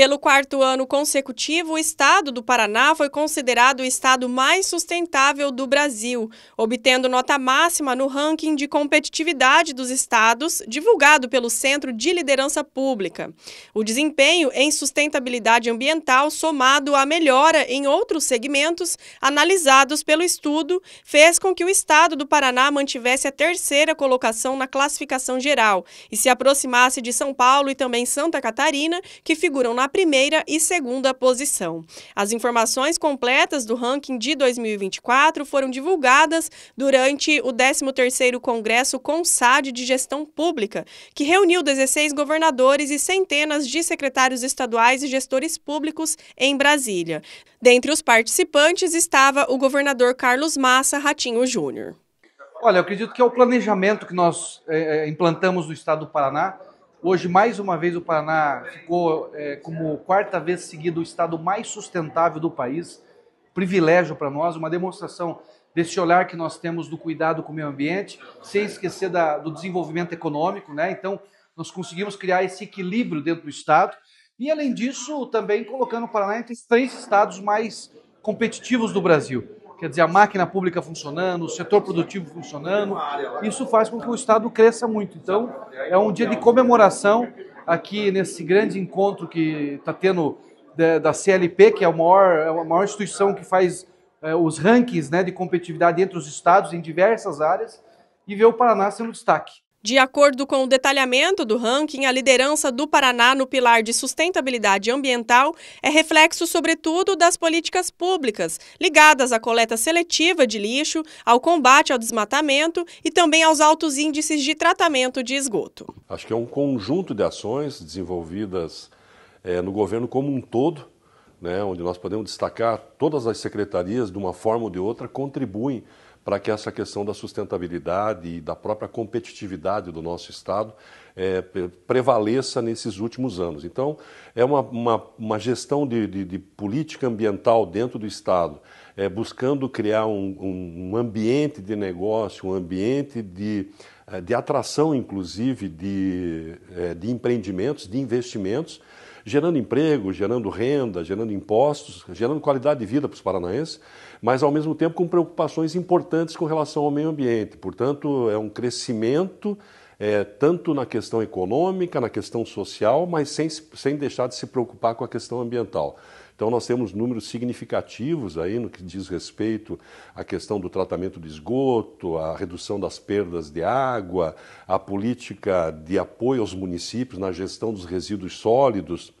Pelo quarto ano consecutivo, o estado do Paraná foi considerado o estado mais sustentável do Brasil, obtendo nota máxima no ranking de competitividade dos estados, divulgado pelo Centro de Liderança Pública. O desempenho em sustentabilidade ambiental, somado à melhora em outros segmentos analisados pelo estudo, fez com que o estado do Paraná mantivesse a terceira colocação na classificação geral e se aproximasse de São Paulo e também Santa Catarina, que figuram na primeira e segunda posição. As informações completas do ranking de 2024 foram divulgadas durante o 13º Congresso CONSAD de Gestão Pública, que reuniu 16 governadores e centenas de secretários estaduais e gestores públicos em Brasília. Dentre os participantes estava o governador Carlos Massa Ratinho Júnior. Olha, eu acredito que é o planejamento que nós é, implantamos no estado do Paraná Hoje, mais uma vez, o Paraná ficou é, como quarta vez seguida o estado mais sustentável do país. Privilégio para nós, uma demonstração desse olhar que nós temos do cuidado com o meio ambiente, sem esquecer da, do desenvolvimento econômico. Né? Então, nós conseguimos criar esse equilíbrio dentro do estado. E, além disso, também colocando o Paraná entre os três estados mais competitivos do Brasil quer dizer, a máquina pública funcionando, o setor produtivo funcionando. Isso faz com que o Estado cresça muito. Então, é um dia de comemoração aqui nesse grande encontro que está tendo da, CLP, que é a maior, é a maior instituição que faz é, os rankings né, de competitividade entre os estados em diversas áreas, e ver o Paraná sendo destaque. De acordo com o detalhamento do ranking, a liderança do Paraná no pilar de sustentabilidade ambiental é reflexo, sobretudo, das políticas públicas ligadas à coleta seletiva de lixo, ao combate ao desmatamento e também aos altos índices de tratamento de esgoto. Acho que é um conjunto de ações desenvolvidas é, no governo como um todo, né, onde nós podemos destacar todas as secretarias, de uma forma ou de outra, contribuem para que essa questão da sustentabilidade e da própria competitividade do nosso Estado é, prevaleça nesses últimos anos. Então, é uma, uma, uma gestão de, de, de, política ambiental dentro do Estado, é, buscando criar um, um ambiente de negócio, um ambiente de é, de atração, inclusive, de, é, de empreendimentos, de investimentos, gerando emprego, gerando renda, gerando impostos, gerando qualidade de vida para os paranaenses, mas ao mesmo tempo com preocupações importantes com relação ao meio ambiente. Portanto, é um crescimento é, tanto na questão econômica, na questão social, mas sem, sem deixar de se preocupar com a questão ambiental. Então nós temos números significativos aí no que diz respeito à questão do tratamento de esgoto, à redução das perdas de água, à política de apoio aos municípios na gestão dos resíduos sólidos.